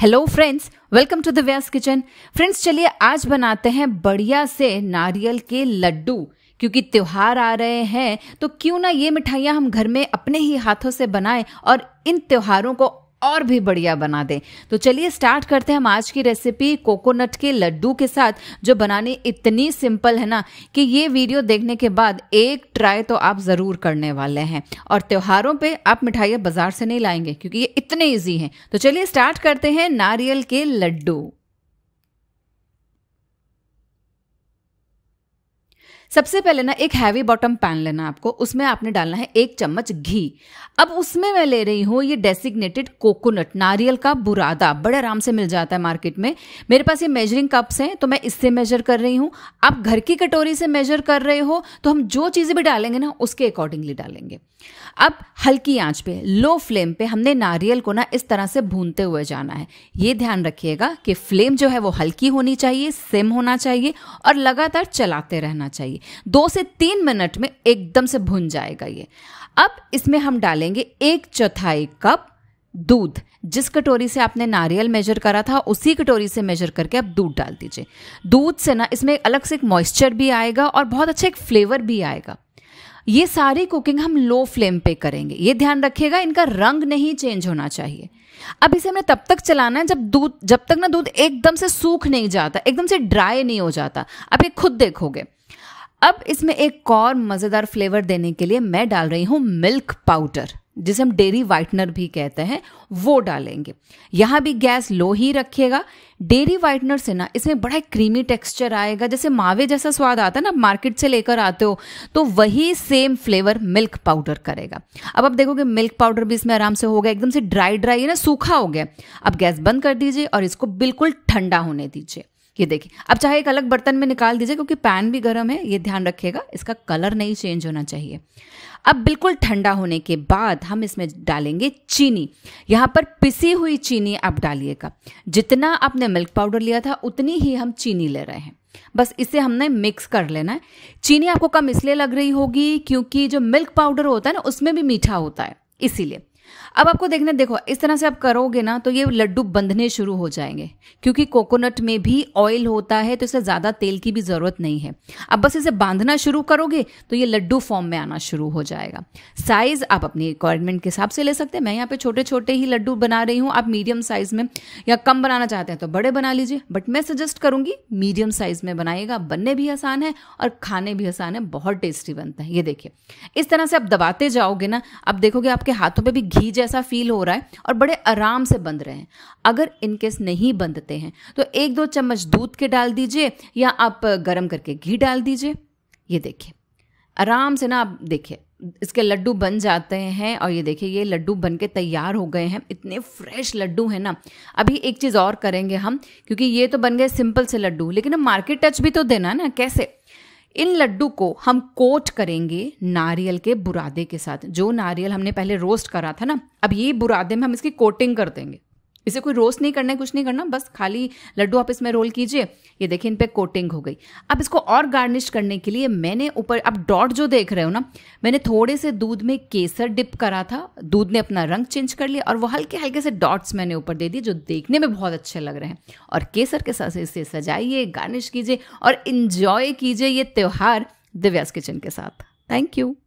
hello friends welcome to Vyas kitchen friends चलिए आज बनाते हैं बढ़िया से नारियल के लड्डू क्योंकि त्यौहार आ रहे हैं तो क्यों ना ये मिठाइयाँ हम घर में अपने ही हाथों से बनाएं और इन त्योहारों को और भी बढ़िया बना दें तो चलिए स्टार्ट करते हैं हम आज की रेसिपी कोकोनट के लड्डू के साथ जो बनाने इतनी सिंपल है ना कि ये वीडियो देखने के बाद एक ट्राई तो आप ज़रूर करने वाले हैं और त्योहारों पे आप मिठाइयाँ बाजार से नहीं लाएंगे क्योंकि ये इतने ईजी हैं तो चलिए स्टार्ट करते हैं नारियल के लड्डू सबसे पहले ना एक हैवी बॉटम पैन लेना आपको उसमें आपने डालना है एक चम्मच घी अब उसमें मैं ले रही हूँ ये डेसिग्नेटेड कोकोनट नारियल का बुरादा बड़े आराम से मिल जाता है मार्केट में मेरे पास ये मेजरिंग कप्स हैं तो मैं इससे मेजर कर रही हूँ आप घर की कटोरी से मेजर कर रहे हो तो हम जो चीज़ें भी डालेंगे ना उसके अकॉर्डिंगली डालेंगे अब हल्की आंच पे लो फ्लेम पे हमने नारियल को ना इस तरह से भूनते हुए जाना है ये ध्यान रखिएगा कि फ्लेम जो है वो हल्की होनी चाहिए सिम होना चाहिए और लगातार चलाते रहना चाहिए दो से तीन मिनट में एकदम से भुन जाएगा ये अब इसमें हम डालेंगे एक चौथाई कप दूध जिस कटोरी से आपने नारियल मेजर करा था उसी कटोरी से मेजर करके आप दूध डाल दीजिए दूध से ना इसमें अलग से एक मॉइस्चर भी आएगा और बहुत अच्छा एक फ्लेवर भी आएगा ये सारी कुकिंग हम लो फ्लेम पे करेंगे ये ध्यान रखिएगा इनका रंग नहीं चेंज होना चाहिए अब इसे हमें तब तक चलाना है जब दूध जब तक ना दूध एकदम से सूख नहीं जाता एकदम से ड्राई नहीं हो जाता अब ये खुद देखोगे अब इसमें एक और मज़ेदार फ्लेवर देने के लिए मैं डाल रही हूं मिल्क पाउडर जिसे हम डेरी वाइटनर भी कहते हैं वो डालेंगे यहां भी गैस लो ही रखिएगा डेरी वाइटनर से ना इसमें बड़ा क्रीमी टेक्सचर आएगा जैसे मावे जैसा स्वाद आता है ना मार्केट से लेकर आते हो तो वही सेम फ्लेवर मिल्क पाउडर करेगा अब आप देखोगे मिल्क पाउडर भी इसमें आराम से हो गया एकदम से ड्राई ड्राई ना सूखा हो गया अब गैस बंद कर दीजिए और इसको बिल्कुल ठंडा होने दीजिए ये देखिए अब चाहे एक अलग बर्तन में निकाल दीजिए क्योंकि पैन भी गर्म है ये ध्यान रखिएगा इसका कलर नहीं चेंज होना चाहिए अब बिल्कुल ठंडा होने के बाद हम इसमें डालेंगे चीनी यहाँ पर पिसी हुई चीनी आप डालिएगा जितना आपने मिल्क पाउडर लिया था उतनी ही हम चीनी ले रहे हैं बस इसे हमने मिक्स कर लेना है चीनी आपको कम इसलिए लग रही होगी क्योंकि जो मिल्क पाउडर होता है ना उसमें भी मीठा होता है इसीलिए अब आपको देखना देखो इस तरह से आप करोगे ना तो ये लड्डू बंधने शुरू हो जाएंगे क्योंकि कोकोनट में भी ऑयल होता है तो इसे ज़्यादा तेल की भी ज़रूरत नहीं है अब बस इसे बांधना शुरू करोगे तो ये लड्डू फॉर्म में आना शुरू हो जाएगा साइज़ आप अपनी रिक्वायरमेंट के हिसाब से ले सकते हैं मैं यहाँ पे छोटे छोटे ही लड्डू बना रही हूँ आप मीडियम साइज़ में या कम बनाना चाहते हैं तो बड़े बना लीजिए बट मैं सजेस्ट करूँगी मीडियम साइज़ में बनाइएगा बनने भी आसान है और खाने भी आसान है बहुत टेस्टी बनता है ये देखिए इस तरह से आप दबाते जाओगे ना आप देखोगे आपके हाथों पर भी घी जैसा फील हो रहा है और बड़े आराम से बंध रहे हैं अगर इनकेस नहीं बंधते हैं तो एक दो चम्मच दूध के डाल दीजिए या आप गर्म करके घी डाल दीजिए ये देखिए आराम से ना आप देखिए इसके लड्डू बन जाते हैं और ये देखिए ये लड्डू बन के तैयार हो गए हैं इतने फ्रेश लड्डू हैं ना अभी एक चीज़ और करेंगे हम क्योंकि ये तो बन गए सिंपल से लड्डू लेकिन मार्केट टच भी तो देना ना कैसे इन लड्डू को हम कोट करेंगे नारियल के बुरादे के साथ जो नारियल हमने पहले रोस्ट करा था ना अब ये बुरादे में हम इसकी कोटिंग कर देंगे इसे कोई रोस्ट नहीं करना है कुछ नहीं करना बस खाली लड्डू आप इसमें रोल कीजिए ये देखिए इन पर कोटिंग हो गई अब इसको और गार्निश करने के लिए मैंने ऊपर अब डॉट जो देख रहे हो ना मैंने थोड़े से दूध में केसर डिप करा था दूध ने अपना रंग चेंज कर लिया और वो हल्के हल्के से डॉट्स मैंने ऊपर दे दिए जो देखने में बहुत अच्छे लग रहे हैं और केसर के साथ इसे सजाइए गार्निश कीजिए और इन्जॉय कीजिए ये त्यौहार दिव्यास किचन के साथ थैंक यू